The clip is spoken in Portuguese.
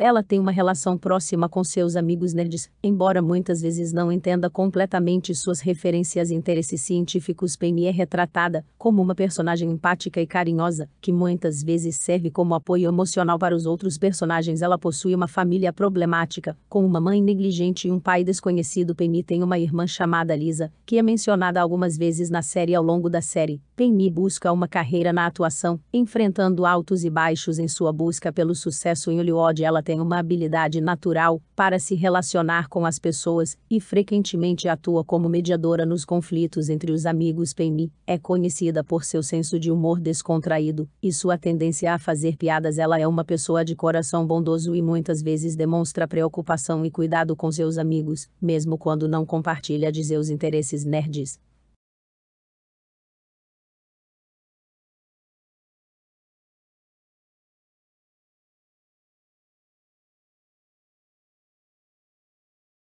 Ela tem uma relação próxima com seus amigos nerds, embora muitas vezes não entenda completamente suas referências e interesses científicos. Penny é retratada como uma personagem empática e carinhosa, que muitas vezes serve como apoio emocional para os outros personagens. Ela possui uma família problemática, com uma mãe negligente e um pai desconhecido. Penny tem uma irmã chamada Lisa, que é mencionada algumas vezes na série ao longo da série. Penny busca uma carreira na atuação, enfrentando altos e baixos em sua busca pelo sucesso em Hollywood. Ela tem uma habilidade natural para se relacionar com as pessoas e frequentemente atua como mediadora nos conflitos entre os amigos Penny é conhecida por seu senso de humor descontraído e sua tendência a fazer piadas. Ela é uma pessoa de coração bondoso e muitas vezes demonstra preocupação e cuidado com seus amigos, mesmo quando não compartilha de seus interesses nerds.